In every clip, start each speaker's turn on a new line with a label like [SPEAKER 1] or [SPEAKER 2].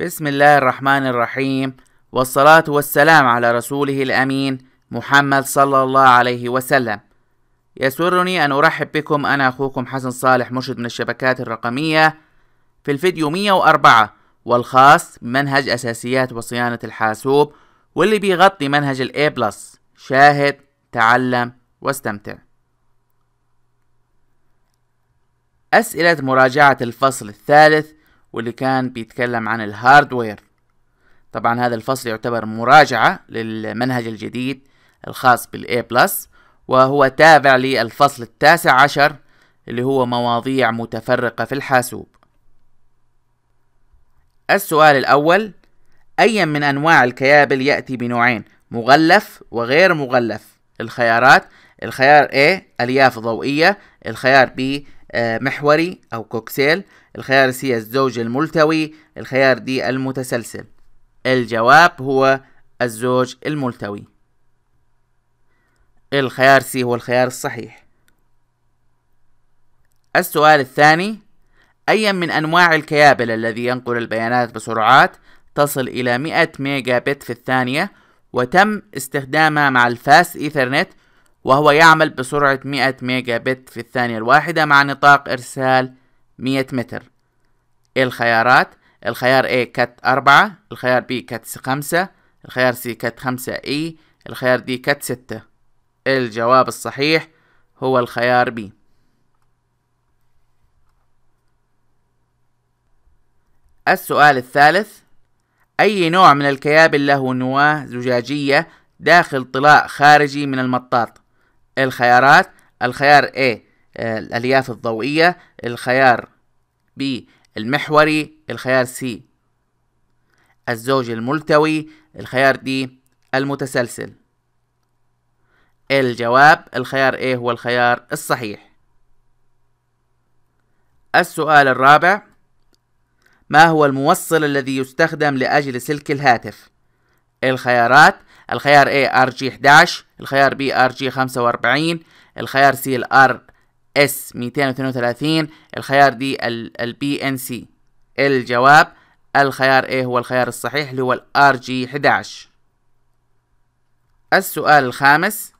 [SPEAKER 1] بسم الله الرحمن الرحيم والصلاة والسلام على رسوله الأمين محمد صلى الله عليه وسلم يسرني أن أرحب بكم أنا أخوكم حسن صالح مرشد من الشبكات الرقمية في الفيديو 104 والخاص بمنهج أساسيات وصيانة الحاسوب واللي بيغطي منهج الاي بلس شاهد تعلم واستمتع أسئلة مراجعة الفصل الثالث واللي كان بيتكلم عن الهاردوير طبعا هذا الفصل يعتبر مراجعة للمنهج الجديد الخاص بالاي بلس وهو تابع للفصل التاسع عشر اللي هو مواضيع متفرقة في الحاسوب السؤال الأول أي من أنواع الكيابل يأتي بنوعين مغلف وغير مغلف الخيارات الخيار A ألياف ضوئية الخيار B آه، محوري أو كوكسيل الخيار سي الزوج الملتوي الخيار دي المتسلسل الجواب هو الزوج الملتوي الخيار سي هو الخيار الصحيح السؤال الثاني أي من أنواع الكيابل الذي ينقل البيانات بسرعات تصل إلى 100 ميجا بت في الثانية وتم استخدامها مع الفاست إيثرنت وهو يعمل بسرعة 100 ميجا بت في الثانية الواحدة مع نطاق إرسال 100 متر إيه الخيارات الخيار A كات 4 الخيار B كات 5 الخيار C كات 5 E الخيار D كات 6 الجواب الصحيح هو الخيار B السؤال الثالث أي نوع من الكيابل له نواة زجاجية داخل طلاء خارجي من المطاط الخيارات الخيار A الألياف الضوئية الخيار B المحوري الخيار C الزوج الملتوي الخيار D المتسلسل الجواب الخيار A هو الخيار الصحيح السؤال الرابع ما هو الموصل الذي يستخدم لأجل سلك الهاتف؟ الخيارات الخيار A RG11 الخيار B RG45 الخيار C ال RS232 الخيار D ال BNC الجواب الخيار A هو الخيار الصحيح اللي هو ال RG11 السؤال الخامس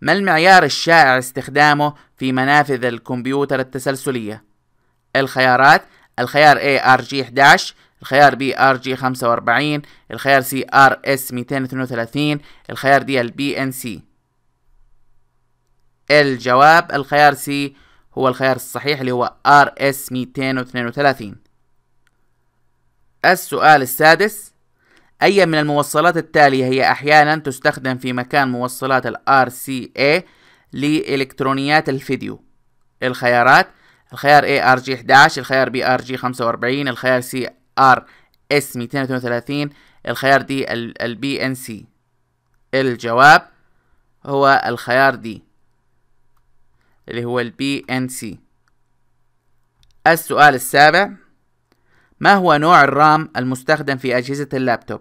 [SPEAKER 1] ما المعيار الشائع استخدامه في منافذ الكمبيوتر التسلسلية؟ الخيارات الخيار A RG11 الخيار بي ار جي 45 الخيار سي ار اس 232 الخيار دي البي ان سي الجواب الخيار سي هو الخيار الصحيح اللي هو ار اس 232 السؤال السادس أي من الموصلات التالية هي أحيانا تستخدم في مكان موصلات ال اي لإلكترونيات الفيديو الخيارات الخيار ARG11 إيه الخيار BRG45 الخيار ار اس 232 الخيار دي البي ان سي الجواب هو الخيار دي اللي هو البي ان سي السؤال السابع ما هو نوع الرام المستخدم في أجهزة اللابتوب؟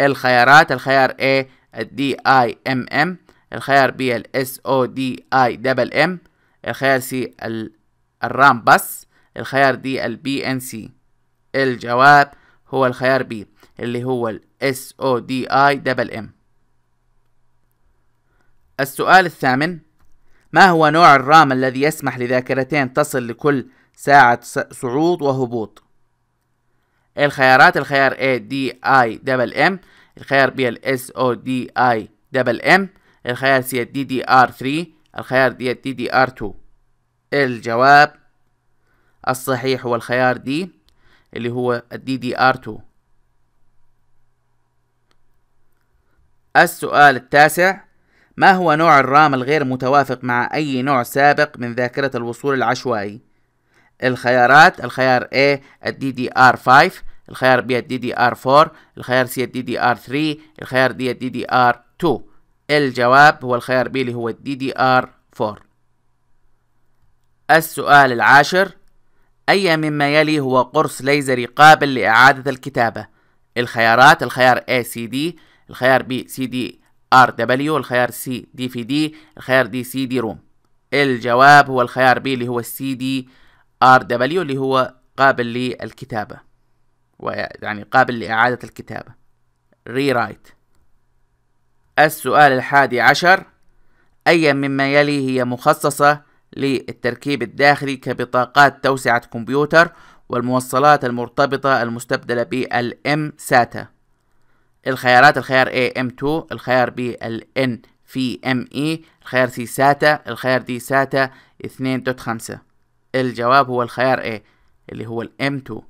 [SPEAKER 1] الخيارات الخيار A الدي اي ام ام الخيار B الاس او دي اي دبل ام الخيار C الرام بس الخيار D البي ان سي الجواب هو الخيار B اللي هو ال SODI double M السؤال الثامن ما هو نوع الرام الذي يسمح لذاكرتين تصل لكل ساعة صعود وهبوط الخيارات الخيار A D I double M الخيار B ال S O D I double M الخيار C D D R 3 الخيار D D D R 2 الجواب الصحيح هو الخيار D اللي هو الدي دي ار 2 السؤال التاسع ما هو نوع الرام الغير متوافق مع أي نوع سابق من ذاكرة الوصول العشوائي؟ الخيارات الخيار A الدي DDR5 الخيار B الدي DDR4 الخيار C الدي DDR3 الخيار D الدي DDR2 الجواب هو الخيار B اللي هو الدي DDR4 السؤال العاشر أي مما يلي هو قرص ليزري قابل لإعادة الكتابة الخيارات الخيار A C D الخيار B C D R W الخيار C D D الخيار D C D روم الجواب هو الخيار B اللي هو C D R W اللي هو قابل للكتابة يعني قابل لإعادة الكتابة rewrite السؤال الحادي عشر أي مما يلي هي مخصصة للتركيب الداخلي كبطاقات توسعة كمبيوتر والموصلات المرتبطة المستبدلة ام ساتا الخيارات الخيار A M2 الخيار B N في ME الخيار C ساتا الخيار D ساتا 2.5 الجواب هو الخيار A اللي هو m 2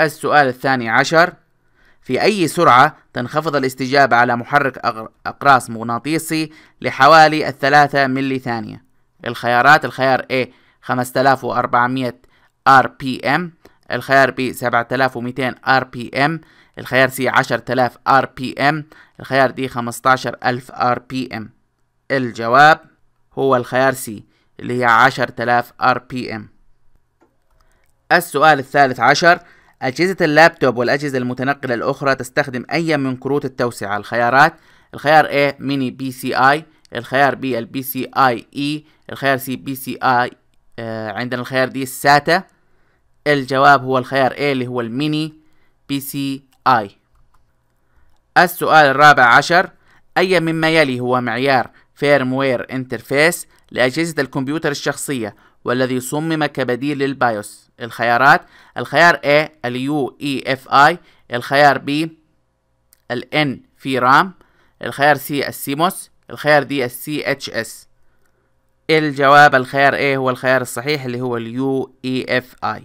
[SPEAKER 1] السؤال الثاني عشر في أي سرعة تنخفض الاستجابة على محرك أقراص مغناطيسي لحوالي الثلاثة ملي ثانية الخيارات الخيار A 5400 RPM الخيار B 7200 RPM الخيار C 10000 RPM الخيار D 15000 RPM الجواب هو الخيار C اللي هي 10000 RPM السؤال الثالث عشر أجهزة اللابتوب والأجهزة المتنقلة الأخرى تستخدم أي من كروت التوسعة الخيارات الخيار A ميني بي سي آي الخيار B البي سي آي إي الخيار C بي سي آي عندنا الخيار D الساتا الجواب هو الخيار A اللي هو الميني بي سي آي السؤال الرابع عشر أي مما يلي هو معيار فيرموير انترفيس لأجهزة الكمبيوتر الشخصية والذي صمم كبديل للبايوس الخيارات الخيار A U E F I الخيار B N في رام الخيار C السيموس الخيار D C H S الجواب الخيار A هو الخيار الصحيح اللي هو U E F I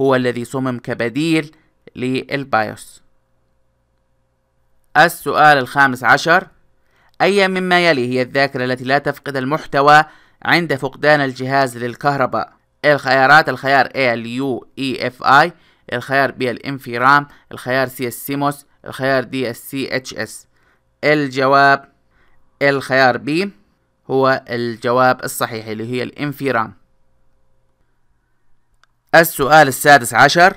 [SPEAKER 1] هو الذي صمم كبديل للبايوس السؤال الخامس عشر أي مما يلي هي الذاكرة التي لا تفقد المحتوى عند فقدان الجهاز للكهرباء الخيارات الخيار A U E F I الخيار B الانفيرام الخيار C ال CMOS الخيار D ال CHS الجواب الخيار B هو الجواب الصحيح اللي هي الانفيرام السؤال السادس عشر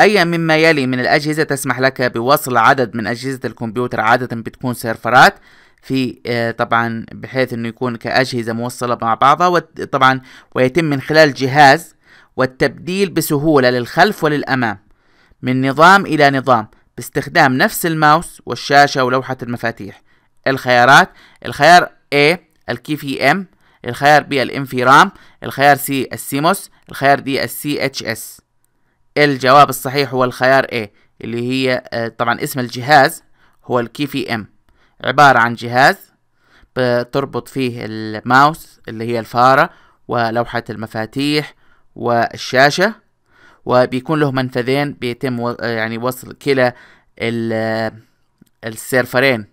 [SPEAKER 1] أي مما يلي من الأجهزة تسمح لك بوصل عدد من أجهزة الكمبيوتر عادة بتكون سيرفرات في آه، طبعا بحيث انه يكون كأجهزة موصلة مع بعضها وطبعا ويتم من خلال جهاز والتبديل بسهولة للخلف وللأمام من نظام إلى نظام باستخدام نفس الماوس والشاشة ولوحة المفاتيح الخيارات الخيار A الكي في e M الخيار B رام الخيار C السيموس الخيار D السي اتش اس الجواب الصحيح هو الخيار A اللي هي آه، طبعا اسم الجهاز هو الكي في e M عبارة عن جهاز بتربط فيه الماوس اللي هي الفارة ولوحة المفاتيح والشاشة وبيكون له منفذين بيتم يعني وصل كلا السيرفرين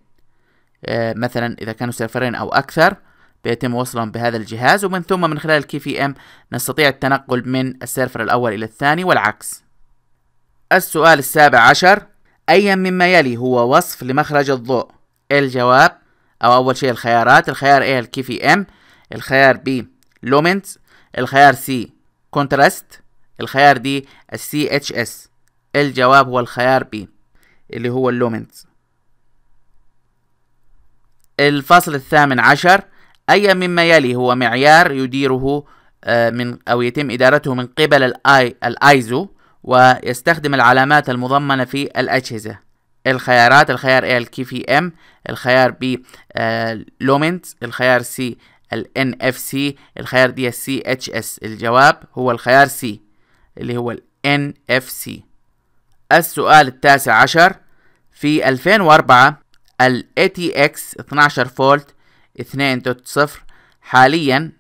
[SPEAKER 1] آه، مثلا إذا كانوا سيرفرين أو أكثر بيتم وصلهم بهذا الجهاز ومن ثم من خلال الكي في ام نستطيع التنقل من السيرفر الأول إلى الثاني والعكس السؤال السابع عشر أي مما يلي هو وصف لمخرج الضوء الجواب أو أول شيء الخيارات الخيار A الكي في إم الخيار B لومنز الخيار C كونتراست الخيار D السي اتش اس الجواب هو الخيار B اللي هو اللومنز الفصل الثامن عشر أي مما يلي هو معيار يديره آه، من أو يتم إدارته من قبل الآي الأيزو ويستخدم العلامات المضمنة في الأجهزة الخيارات الخيار A في ام الخيار B آه، لومنت الخيار C ال NFC الخيار D السي CHS الجواب هو الخيار C اللي هو ال NFC السؤال التاسع عشر في 2004 ال ATX 12 فولت 2.0 حاليا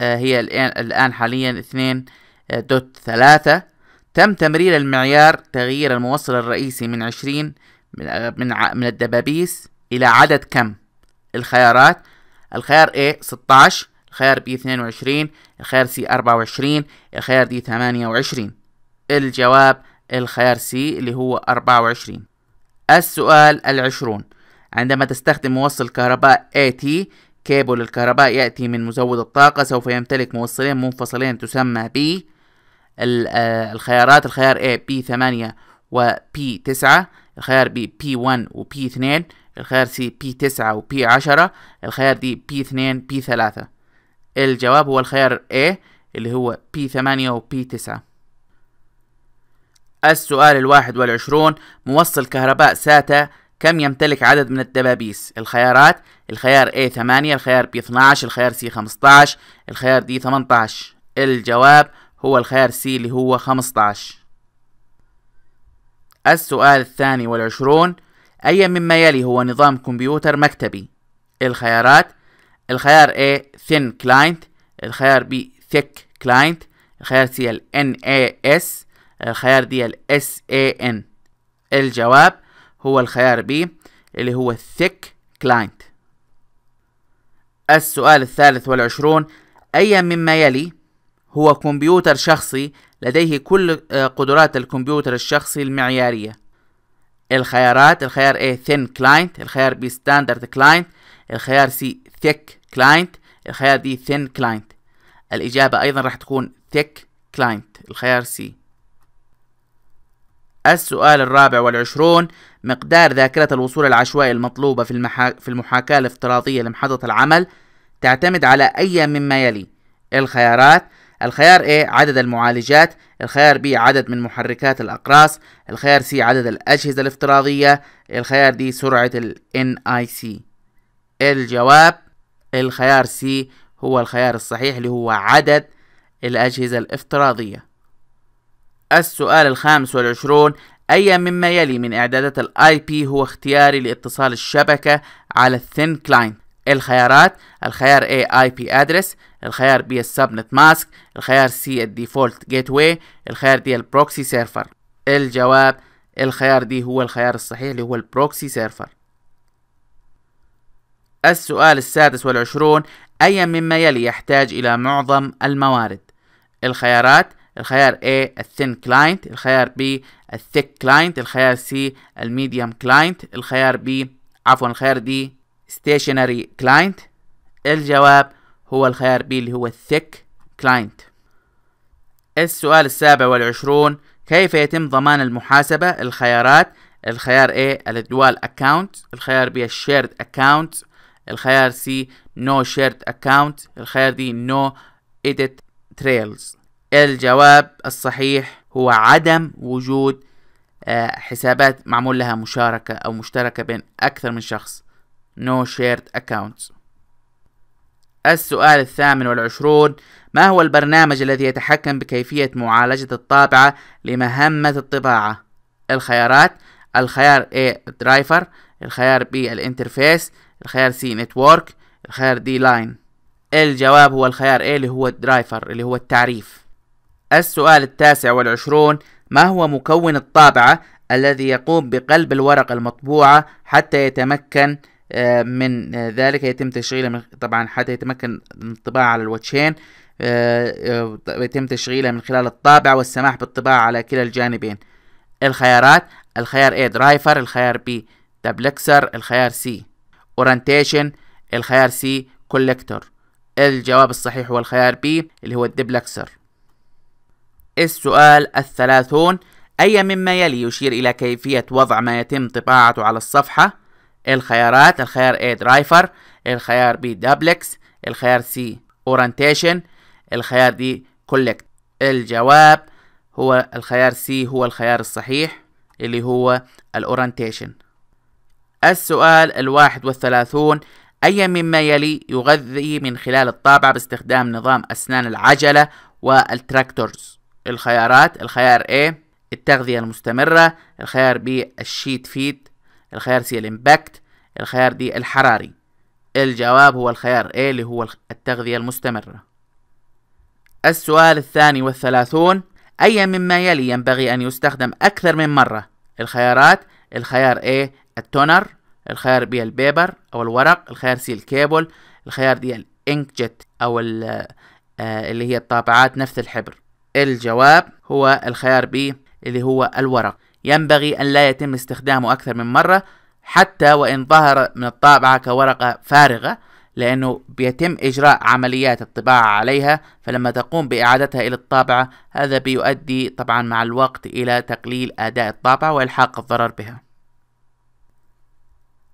[SPEAKER 1] آه، هي الآن حاليا 2.3 تم تمرير المعيار تغيير الموصل الرئيسي من 20 من آه، من من الدبابيس الى عدد كم الخيارات الخيار A 16 الخيار B 22 الخيار C 24 الخيار D 28 الجواب الخيار C اللي هو 24 السؤال العشرون عندما تستخدم موصل كهرباء AT كابل الكهرباء يأتي من مزود الطاقة سوف يمتلك موصلين منفصلين تسمى B آه، الخيارات الخيار A B 8 و B 9 الخيار بي بي 1 وبي 2 الخيار سي بي 9 وبي 10 الخيار دي بي 2 بي 3 الجواب هو الخيار A اللي هو بي 8 وبي 9 السؤال الواحد والعشرون موصل كهرباء ساتا كم يمتلك عدد من الدبابيس الخيارات الخيار A 8 الخيار B 12 الخيار C 15 الخيار D 18 الجواب هو الخيار C اللي هو 15 السؤال الثاني والعشرون أي مما يلي هو نظام كمبيوتر مكتبي الخيارات الخيار A Thin Client الخيار B Thick Client الخيار C ال NAS الخيار D ال SAN الجواب هو الخيار B اللي هو Thick Client السؤال الثالث والعشرون أي مما يلي هو كمبيوتر شخصي لديه كل آه، قدرات الكمبيوتر الشخصي المعيارية الخيارات الخيار A Thin Client الخيار B Standard Client الخيار C Thick Client الخيار D Thin Client الإجابة أيضا راح تكون Thick Client الخيار C السؤال الرابع والعشرون مقدار ذاكرة الوصول العشوائي المطلوبة في, المحا... في المحاكاة الافتراضية لمحطة العمل تعتمد على أي مما يلي الخيارات الخيار A عدد المعالجات الخيار B عدد من محركات الأقراص الخيار C عدد الأجهزة الافتراضية الخيار D سرعة الـ NIC الجواب الخيار C هو الخيار الصحيح اللي هو عدد الأجهزة الافتراضية السؤال الخامس والعشرون أي مما يلي من إعدادات الـ IP هو اختياري لاتصال الشبكة على الثين كلاينت الخيارات الخيار A IP address الخيار B subnet mask الخيار C default gateway الخيار D proxy server الجواب الخيار D هو الخيار الصحيح اللي هو البروكسي سيرفر السؤال السادس والعشرون أي مما يلي يحتاج إلى معظم الموارد الخيارات الخيار A thin client الخيار B thick client الخيار C medium client الخيار B عفوا الخيار D stationary client الجواب هو الخيار B اللي هو thick client السؤال السابع والعشرون كيف يتم ضمان المحاسبة الخيارات الخيار A الدوال account الخيار B الشيرد account الخيار C no shared account الخيار D no edit trails الجواب الصحيح هو عدم وجود آه، حسابات معمول لها مشاركة أو مشتركة بين أكثر من شخص No Shared Accounts السؤال الثامن والعشرون ما هو البرنامج الذي يتحكم بكيفية معالجة الطابعة لمهمة الطباعة؟ الخيارات الخيار A درايفر الخيار B الانترفيس الخيار C نتورك الخيار D لاين الجواب هو الخيار A اللي هو الدرايفر اللي هو التعريف السؤال التاسع والعشرون ما هو مكون الطابعة الذي يقوم بقلب الورقة المطبوعة حتى يتمكن آه، من آه، ذلك يتم تشغيله طبعا حتى يتمكن الانطباع على الوجهين آه، يتم تشغيله من خلال الطابع والسماح بالطباعة على كلا الجانبين الخيارات الخيار A درايفر الخيار B تبلكسر الخيار C اورنتيشن الخيار C كولكتور الجواب الصحيح هو الخيار B اللي هو الدبلكسر السؤال الثلاثون أي مما يلي يشير إلى كيفية وضع ما يتم طباعته على الصفحة الخيارات الخيار A درايفر الخيار B دابلكس الخيار C اورنتيشن الخيار D كولكت الجواب هو الخيار C هو الخيار الصحيح اللي هو الاورنتيشن السؤال الواحد والثلاثون أي مما يلي يغذي من خلال الطابعة باستخدام نظام أسنان العجلة والتراكتورز الخيارات الخيار A التغذية المستمرة الخيار B الشيت فيد الخيار سي الامباكت الخيار دي الحراري الجواب هو الخيار A اللي هو التغذية المستمرة السؤال الثاني والثلاثون أي مما يلي ينبغي أن يستخدم أكثر من مرة الخيارات الخيار A التونر الخيار B البيبر أو الورق الخيار C الكيبل الخيار D الإنكجت أو آه، اللي هي الطابعات نفس الحبر الجواب هو الخيار B اللي هو الورق ينبغي أن لا يتم استخدامه أكثر من مرة حتى وإن ظهر من الطابعة كورقة فارغة لأنه بيتم إجراء عمليات الطباعة عليها فلما تقوم بإعادتها إلى الطابعة هذا بيؤدي طبعا مع الوقت إلى تقليل أداء الطابعة وإلحاق الضرر بها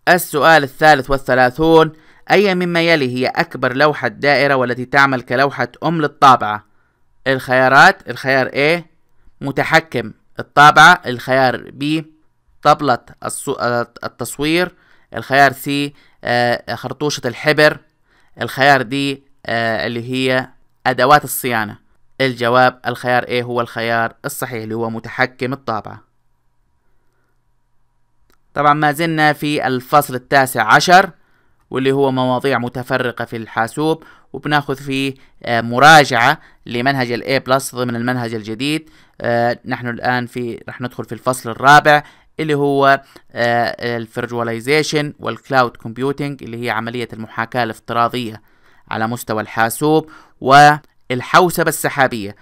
[SPEAKER 1] السؤال الثالث والثلاثون أي مما يلي هي أكبر لوحة دائرة والتي تعمل كلوحة أم للطابعة الخيارات الخيار A متحكم الطابعة الخيار بي طبلة التصوير الخيار سي آه، خرطوشة الحبر الخيار دي آه، اللي هي أدوات الصيانة الجواب الخيار A هو الخيار الصحيح اللي هو متحكم الطابعة طبعا ما زلنا في الفصل التاسع عشر واللي هو مواضيع متفرقة في الحاسوب وبناخذ فيه آه، مراجعة لمنهج الاي بلس ضمن المنهج الجديد آه، نحن الآن في رح ندخل في الفصل الرابع اللي هو آه، الفيرجواليزيشن والكلاود كومبيوتينج اللي هي عملية المحاكاة الافتراضية على مستوى الحاسوب والحوسبة السحابية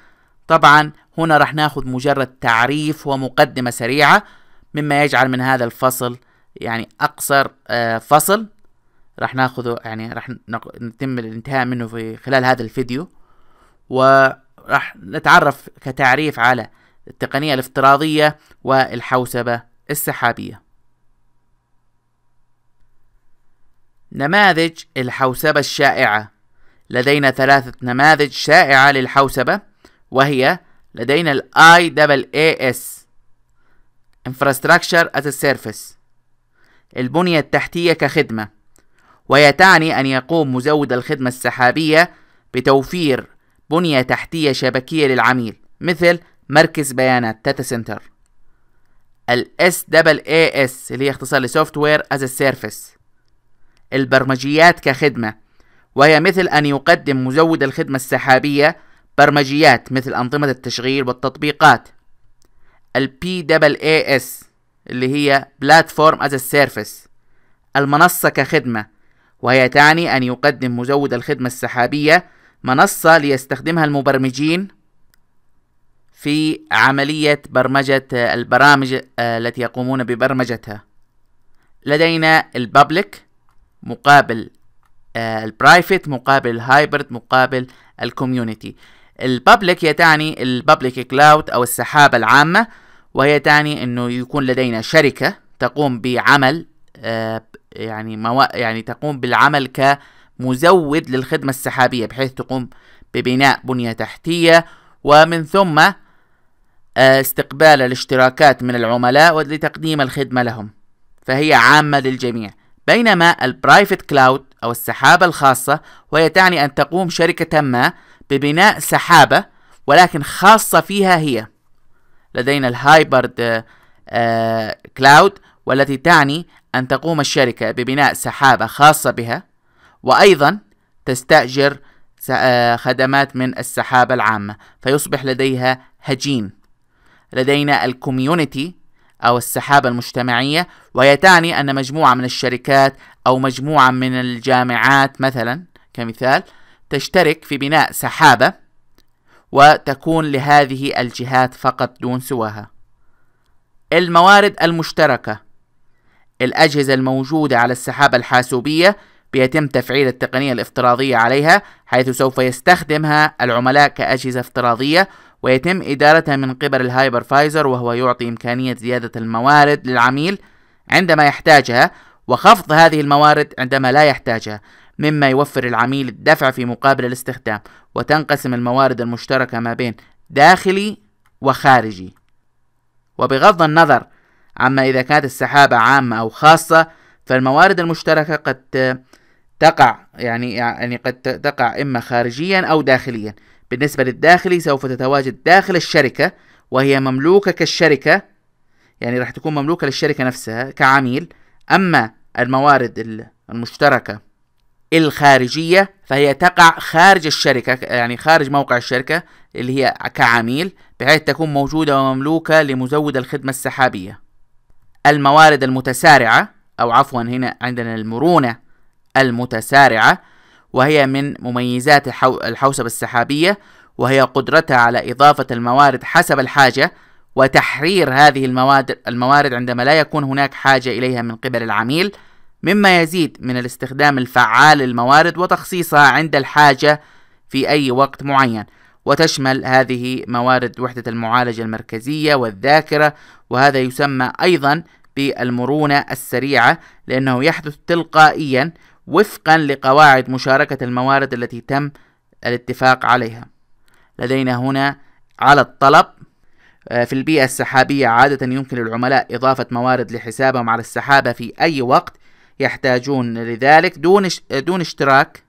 [SPEAKER 1] طبعا هنا راح ناخذ مجرد تعريف ومقدمة سريعة مما يجعل من هذا الفصل يعني أقصر فصل راح ناخذه يعني راح نتم الانتهاء منه في خلال هذا الفيديو وراح نتعرف كتعريف على التقنية الافتراضية والحوسبة السحابية نماذج الحوسبة الشائعة لدينا ثلاثة نماذج شائعة للحوسبة وهي لدينا ال IAAS Infrastructure as a Service البنية التحتية كخدمة وهي تعني أن يقوم مزود الخدمة السحابية بتوفير بنية تحتية شبكية للعميل مثل مركز بيانات داتا سنتر ال SAAS اللي هي اختصار لسوفت وير از سيرفيس البرمجيات كخدمة وهي مثل أن يقدم مزود الخدمة السحابية برمجيات مثل أنظمة التشغيل والتطبيقات ال PAAS اللي هي Platform as a Service المنصة كخدمة وهي تعني أن يقدم مزود الخدمة السحابية منصة ليستخدمها المبرمجين في عملية برمجة البرامج آه، التي يقومون ببرمجتها لدينا البابليك مقابل آه، البرايفت مقابل الهايبرد مقابل الكوميونيتي البابليك هي تعني البابليك كلاود او السحابة العامة وهي تعني انه يكون لدينا شركة تقوم بعمل آه، يعني مو... يعني تقوم بالعمل كمزود للخدمة السحابية بحيث تقوم ببناء بنية تحتية ومن ثم آه، استقبال الاشتراكات من العملاء ولتقديم الخدمة لهم فهي عامة للجميع بينما البرايفت كلاود أو السحابة الخاصة وهي تعني أن تقوم شركة ما ببناء سحابة ولكن خاصة فيها هي لدينا الهايبرد آه، آه، كلاود والتي تعني أن تقوم الشركة ببناء سحابة خاصة بها وأيضا تستأجر آه، خدمات من السحابة العامة فيصبح لديها هجين لدينا الكوميونيتي أو السحابة المجتمعية وهي تعني أن مجموعة من الشركات أو مجموعة من الجامعات مثلا كمثال تشترك في بناء سحابة وتكون لهذه الجهات فقط دون سواها الموارد المشتركه الأجهزة الموجودة على السحابة الحاسوبية بيتم تفعيل التقنية الافتراضية عليها حيث سوف يستخدمها العملاء كأجهزة افتراضية ويتم إدارتها من قبل الهايبر فايزر وهو يعطي إمكانية زيادة الموارد للعميل عندما يحتاجها وخفض هذه الموارد عندما لا يحتاجها مما يوفر العميل الدفع في مقابل الاستخدام وتنقسم الموارد المشتركة ما بين داخلي وخارجي وبغض النظر أما إذا كانت السحابة عامة أو خاصة فالموارد المشتركة قد تقع يعني يعني قد تقع إما خارجيا أو داخليا بالنسبة للداخلي سوف تتواجد داخل الشركة وهي مملوكة كالشركة يعني راح تكون مملوكة للشركة نفسها كعميل أما الموارد المشتركة الخارجية فهي تقع خارج الشركة يعني خارج موقع الشركة اللي هي كعميل بحيث تكون موجودة ومملوكة لمزود الخدمة السحابية الموارد المتسارعة أو عفوا هنا عندنا المرونة المتسارعة وهي من مميزات الحوسبة السحابية وهي قدرتها على إضافة الموارد حسب الحاجة وتحرير هذه المواد الموارد عندما لا يكون هناك حاجة إليها من قبل العميل مما يزيد من الاستخدام الفعال للموارد وتخصيصها عند الحاجة في أي وقت معين وتشمل هذه موارد وحدة المعالجة المركزية والذاكرة وهذا يسمى أيضا بالمرونة السريعة لأنه يحدث تلقائيا وفقا لقواعد مشاركة الموارد التي تم الاتفاق عليها لدينا هنا على الطلب آه، في البيئة السحابية عادة يمكن للعملاء إضافة موارد لحسابهم على السحابة في أي وقت يحتاجون لذلك دون دون اشتراك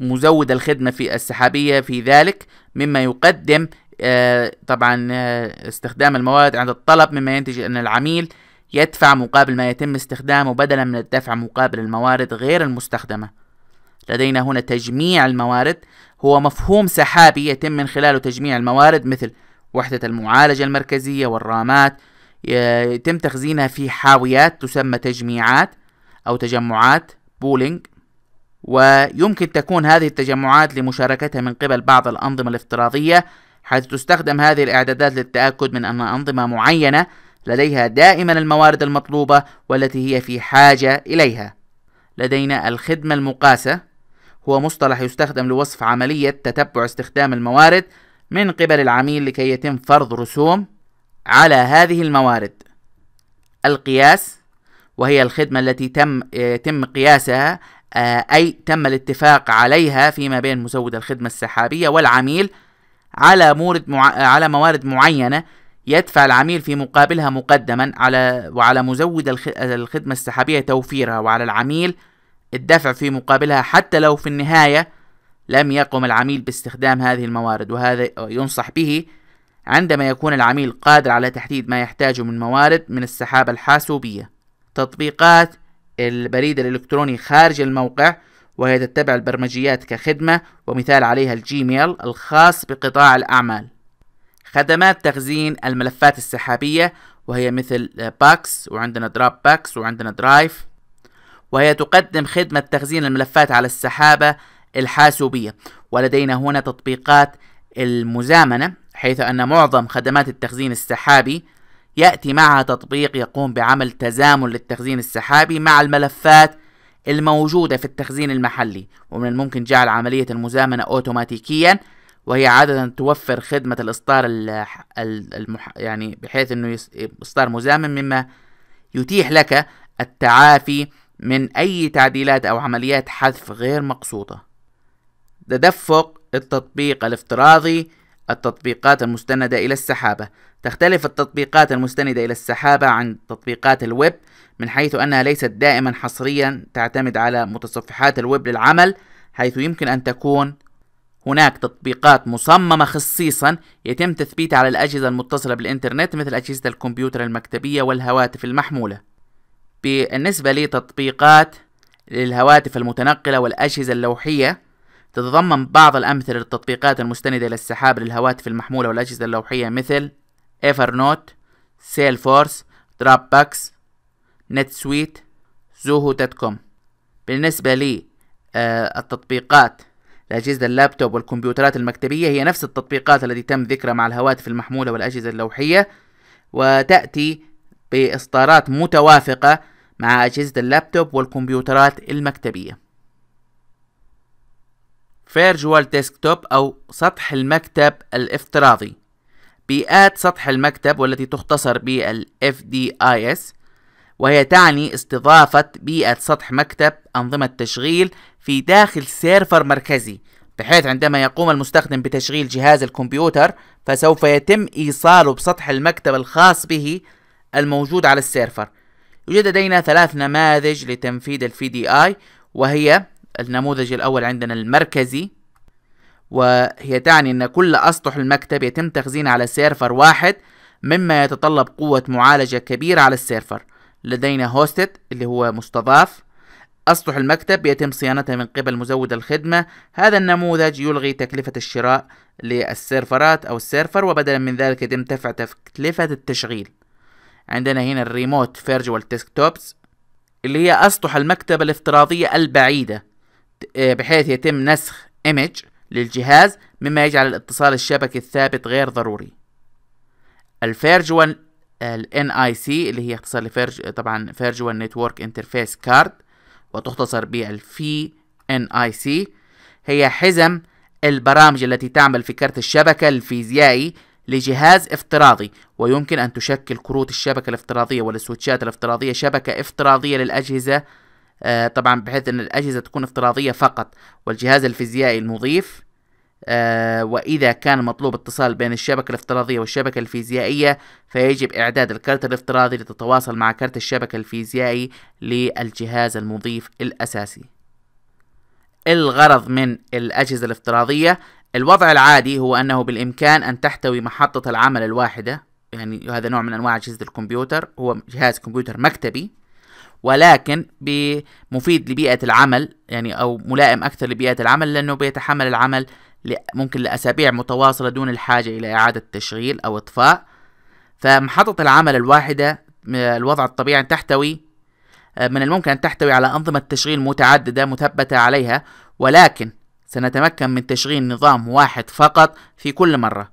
[SPEAKER 1] مزود الخدمة في السحابية في ذلك مما يقدم آه، طبعا آه، استخدام الموارد عند الطلب مما ينتج أن العميل يدفع مقابل ما يتم استخدامه بدلا من الدفع مقابل الموارد غير المستخدمة لدينا هنا تجميع الموارد هو مفهوم سحابي يتم من خلاله تجميع الموارد مثل وحدة المعالجة المركزية والرامات يتم تخزينها في حاويات تسمى تجميعات أو تجمعات بولينج ويمكن تكون هذه التجمعات لمشاركتها من قبل بعض الأنظمة الافتراضية حيث تستخدم هذه الإعدادات للتأكد من أن أنظمة معينة لديها دائما الموارد المطلوبة والتي هي في حاجة إليها. لدينا الخدمة المقاسة هو مصطلح يستخدم لوصف عملية تتبع استخدام الموارد من قبل العميل لكي يتم فرض رسوم على هذه الموارد. القياس وهي الخدمة التي تم يتم آه، قياسها آه، أي تم الاتفاق عليها فيما بين مزود الخدمة السحابية والعميل على مورد مع... على موارد معينة يدفع العميل في مقابلها مقدما على وعلى مزود الخ... الخدمة السحابية توفيرها وعلى العميل الدفع في مقابلها حتى لو في النهاية لم يقم العميل باستخدام هذه الموارد وهذا ينصح به عندما يكون العميل قادر على تحديد ما يحتاجه من موارد من السحابة الحاسوبية تطبيقات البريد الإلكتروني خارج الموقع وهي تتبع البرمجيات كخدمة ومثال عليها الجيميل الخاص بقطاع الأعمال خدمات تخزين الملفات السحابية وهي مثل باكس وعندنا دراب باكس وعندنا درايف وهي تقدم خدمة تخزين الملفات على السحابة الحاسوبية ولدينا هنا تطبيقات المزامنة حيث أن معظم خدمات التخزين السحابي يأتي معها تطبيق يقوم بعمل تزامن للتخزين السحابي مع الملفات الموجودة في التخزين المحلي ومن الممكن جعل عملية المزامنة أوتوماتيكيا وهي عادة توفر خدمة الإصدار المح... يعني بحيث أنه يس... إصدار مزامن مما يتيح لك التعافي من أي تعديلات أو عمليات حذف غير مقصودة تدفق التطبيق الافتراضي التطبيقات المستندة إلى السحابة تختلف التطبيقات المستندة إلى السحابة عن تطبيقات الويب من حيث أنها ليست دائما حصريا تعتمد على متصفحات الويب للعمل حيث يمكن أن تكون هناك تطبيقات مصممة خصيصا يتم تثبيتها على الأجهزة المتصلة بالإنترنت مثل أجهزة الكمبيوتر المكتبية والهواتف المحمولة بالنسبة لتطبيقات للهواتف المتنقلة والأجهزة اللوحية تتضمن بعض الأمثلة للتطبيقات المستندة إلى السحاب للهواتف المحمولة والأجهزة اللوحية مثل إيفرنوت، سيل فورس، دروب باكس، نت سويت، زوهو دوت كوم بالنسبة لي آه، التطبيقات لأجهزة اللابتوب والكمبيوترات المكتبية هي نفس التطبيقات التي تم ذكرها مع الهواتف المحمولة والأجهزة اللوحية وتأتي بإصدارات متوافقة مع أجهزة اللابتوب والكمبيوترات المكتبية فيرجوال ديسكتوب أو سطح المكتب الافتراضي بيئات سطح المكتب والتي تختصر بال FDIS وهي تعني استضافة بيئة سطح مكتب أنظمة تشغيل في داخل سيرفر مركزي بحيث عندما يقوم المستخدم بتشغيل جهاز الكمبيوتر فسوف يتم إيصاله بسطح المكتب الخاص به الموجود على السيرفر يوجد لدينا ثلاث نماذج لتنفيذ الفي دي اي وهي النموذج الأول عندنا المركزي وهي تعني أن كل أسطح المكتب يتم تخزينه على سيرفر واحد مما يتطلب قوة معالجة كبيرة على السيرفر لدينا هوستد اللي هو مستضاف أسطح المكتب يتم صيانتها من قبل مزود الخدمة هذا النموذج يلغي تكلفة الشراء للسيرفرات أو السيرفر وبدلا من ذلك يتم دفع تكلفة التشغيل عندنا هنا الريموت فيرجوال ديسكتوبس اللي هي أسطح المكتبة الافتراضية البعيدة آه، بحيث يتم نسخ إيميج للجهاز مما يجعل الاتصال الشبكي الثابت غير ضروري الفيرجوال ال NIC اللي هي اختصار لفيرج آه، طبعا فيرجوال نتورك انترفيس كارد وتختصر بالفي سي هي حزم البرامج التي تعمل في كارت الشبكة الفيزيائي لجهاز افتراضي ويمكن أن تشكل كروت الشبكة الافتراضية والسويتشات الافتراضية شبكة افتراضية للأجهزة آه، طبعا بحيث ان الاجهزه تكون افتراضيه فقط والجهاز الفيزيائي المضيف آه واذا كان مطلوب اتصال بين الشبكه الافتراضيه والشبكه الفيزيائيه فيجب اعداد الكرت الافتراضي لتتواصل مع كرت الشبكه الفيزيائي للجهاز المضيف الاساسي الغرض من الاجهزه الافتراضيه الوضع العادي هو انه بالامكان ان تحتوي محطه العمل الواحده يعني هذا نوع من انواع اجهزه الكمبيوتر هو جهاز كمبيوتر مكتبي ولكن مفيد لبيئة العمل يعني أو ملائم أكثر لبيئة العمل لأنه بيتحمل العمل ممكن لأسابيع متواصلة دون الحاجة إلى إعادة تشغيل أو إطفاء فمحطة العمل الواحدة الوضع الطبيعي تحتوي آه، من الممكن أن تحتوي على أنظمة تشغيل متعددة مثبتة عليها ولكن سنتمكن من تشغيل نظام واحد فقط في كل مرة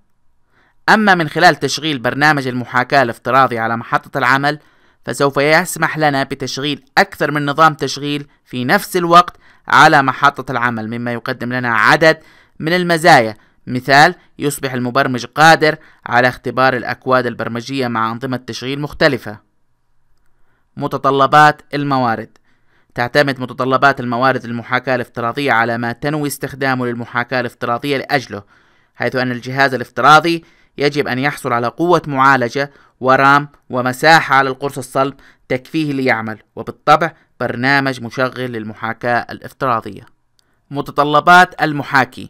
[SPEAKER 1] أما من خلال تشغيل برنامج المحاكاة الافتراضي على محطة العمل فسوف يسمح لنا بتشغيل أكثر من نظام تشغيل في نفس الوقت على محطة العمل مما يقدم لنا عدد من المزايا مثال يصبح المبرمج قادر على اختبار الأكواد البرمجية مع أنظمة تشغيل مختلفة متطلبات الموارد تعتمد متطلبات الموارد المحاكاة الافتراضية على ما تنوي استخدامه للمحاكاة الافتراضية لأجله حيث أن الجهاز الافتراضي يجب أن يحصل على قوة معالجة ورام ومساحة على القرص الصلب تكفيه ليعمل وبالطبع برنامج مشغل للمحاكاة الافتراضية متطلبات المحاكي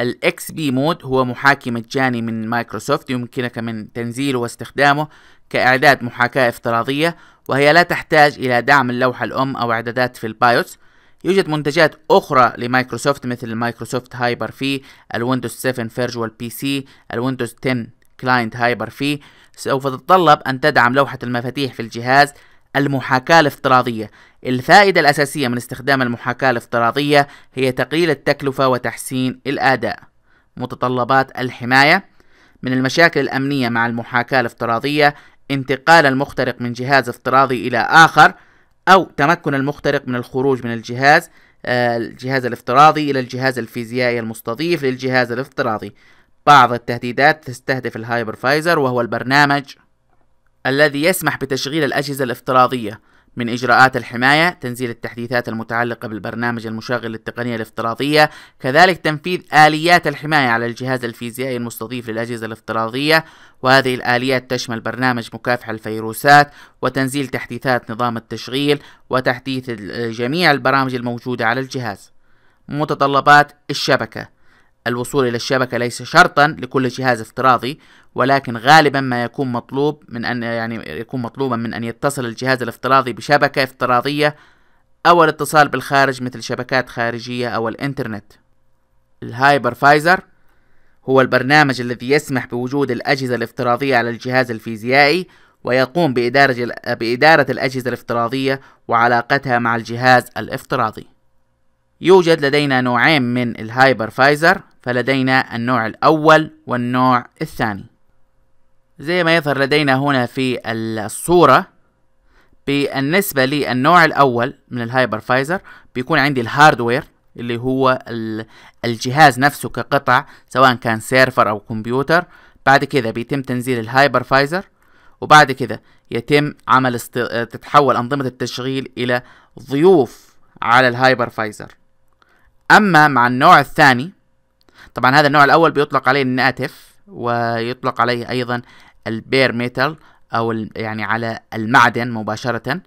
[SPEAKER 1] الاكس بي مود هو محاكي مجاني من مايكروسوفت يمكنك من تنزيله واستخدامه كإعداد محاكاة افتراضية وهي لا تحتاج إلى دعم اللوحة الأم أو إعدادات في البايوس يوجد منتجات أخرى لمايكروسوفت مثل مايكروسوفت هايبر في الويندوز 7 فيرجوال بي سي الويندوز 10 كلاينت هايبر في سوف تتطلب أن تدعم لوحة المفاتيح في الجهاز المحاكاة الافتراضية الفائدة الأساسية من استخدام المحاكاة الافتراضية هي تقليل التكلفة وتحسين الأداء متطلبات الحماية من المشاكل الأمنية مع المحاكاة الافتراضية انتقال المخترق من جهاز افتراضي إلى آخر أو تمكن المخترق من الخروج من الجهاز آه، الجهاز الافتراضي إلى الجهاز الفيزيائي المستضيف للجهاز الافتراضي بعض التهديدات تستهدف الهايبرفايزر وهو البرنامج الذي يسمح بتشغيل الأجهزة الافتراضية من إجراءات الحماية، تنزيل التحديثات المتعلقة بالبرنامج المشغل للتقنية الافتراضية، كذلك تنفيذ آليات الحماية على الجهاز الفيزيائي المستضيف للأجهزة الافتراضية، وهذه الآليات تشمل برنامج مكافحة الفيروسات، وتنزيل تحديثات نظام التشغيل، وتحديث جميع البرامج الموجودة على الجهاز. متطلبات الشبكة الوصول إلى الشبكة ليس شرطا لكل جهاز افتراضي ولكن غالبا ما يكون مطلوب من أن يعني يكون مطلوبا من أن يتصل الجهاز الافتراضي بشبكة افتراضية أو الاتصال بالخارج مثل شبكات خارجية أو الإنترنت الهايبر فايزر هو البرنامج الذي يسمح بوجود الأجهزة الافتراضية على الجهاز الفيزيائي ويقوم بإدارة الأجهزة الافتراضية وعلاقتها مع الجهاز الافتراضي يوجد لدينا نوعين من الهايبرفايزر فلدينا النوع الأول والنوع الثاني زي ما يظهر لدينا هنا في الصورة بالنسبة للنوع الأول من الهايبرفايزر بيكون عندي الهاردوير اللي هو الجهاز نفسه كقطع سواء كان سيرفر أو كمبيوتر بعد كذا بيتم تنزيل الهايبرفايزر وبعد كذا يتم عمل است... تتحول أنظمة التشغيل إلى ضيوف على الهايبرفايزر أما مع النوع الثاني طبعا هذا النوع الأول بيطلق عليه الناتف ويطلق عليه أيضا البير ميتال أو يعني على المعدن مباشرة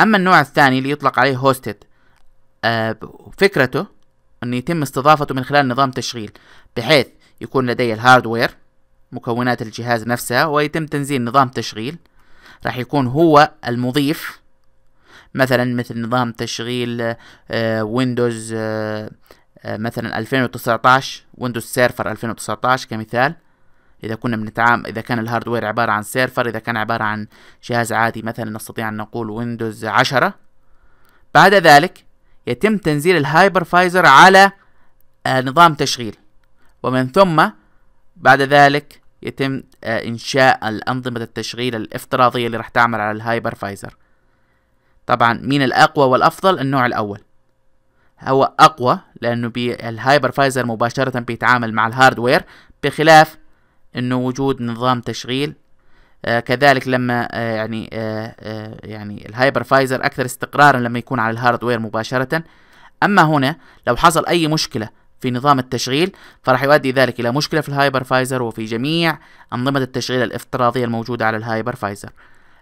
[SPEAKER 1] أما النوع الثاني اللي يطلق عليه هوستد آه، فكرته أن يتم استضافته من خلال نظام تشغيل بحيث يكون لدي الهاردوير مكونات الجهاز نفسها ويتم تنزيل نظام تشغيل راح يكون هو المضيف مثلا مثل نظام تشغيل ويندوز آه، آه، آه، مثلا 2019 ويندوز سيرفر 2019 كمثال إذا كنا بنتعامل إذا كان الهاردوير عبارة عن سيرفر إذا كان عبارة عن جهاز عادي مثلا نستطيع أن نقول ويندوز 10 بعد ذلك يتم تنزيل الهايبر فايزر على نظام تشغيل ومن ثم بعد ذلك يتم إنشاء الأنظمة التشغيل الافتراضية اللي راح تعمل على الهايبر فايزر طبعا مين الأقوى والأفضل النوع الأول هو أقوى لأنه بي فايزر مباشرة بيتعامل مع الهاردوير بخلاف أنه وجود نظام تشغيل آه كذلك لما آه يعني آه آه يعني الهايبرفايزر أكثر استقرارا لما يكون على الهاردوير مباشرة أما هنا لو حصل أي مشكلة في نظام التشغيل فراح يؤدي ذلك إلى مشكلة في الهايبرفايزر وفي جميع أنظمة التشغيل الافتراضية الموجودة على الهايبرفايزر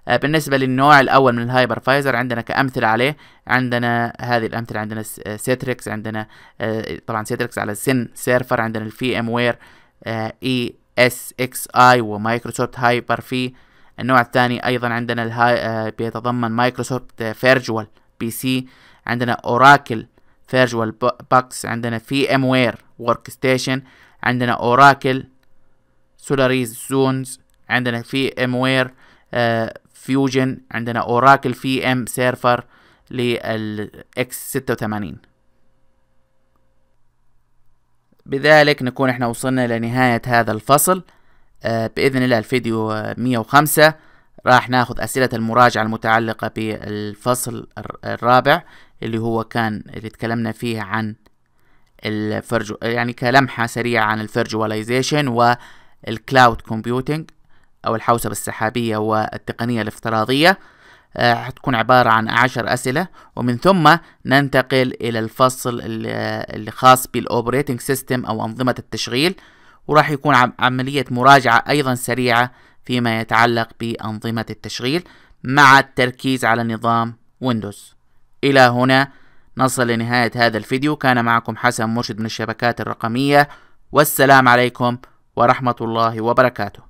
[SPEAKER 1] آه، بالنسبة للنوع الأول من الهايبر فايزر عندنا كأمثلة عليه عندنا هذه الأمثلة عندنا سيتريكس آه، عندنا آه، طبعا سيتريكس على سن سيرفر عندنا الفي ام وير اي اس اكس اي ومايكروسوفت هايبر في النوع الثاني أيضا عندنا الهاي بيتضمن مايكروسوفت فيرجوال بي سي عندنا اوراكل فيرجوال بوكس عندنا في ام وير ورك ستيشن عندنا اوراكل سولاريز زونز عندنا في ام وير فيوجن عندنا اوراكل في ام سيرفر للاكس 86 بذلك نكون احنا وصلنا لنهاية هذا الفصل آه بإذن الله الفيديو 105 راح ناخذ أسئلة المراجعة المتعلقة بالفصل الرابع اللي هو كان اللي تكلمنا فيه عن الفرج يعني كلمحة سريعة عن الفرجواليزيشن والكلاود كومبيوتنج أو الحوسبة السحابية والتقنية الافتراضية هتكون آه، عبارة عن عشر أسئلة ومن ثم ننتقل إلى الفصل اللي خاص بالأوبريتنج سيستم أو أنظمة التشغيل وراح يكون عملية مراجعة أيضا سريعة فيما يتعلق بأنظمة التشغيل مع التركيز على نظام ويندوز إلى هنا نصل لنهاية هذا الفيديو كان معكم حسن مرشد من الشبكات الرقمية والسلام عليكم ورحمة الله وبركاته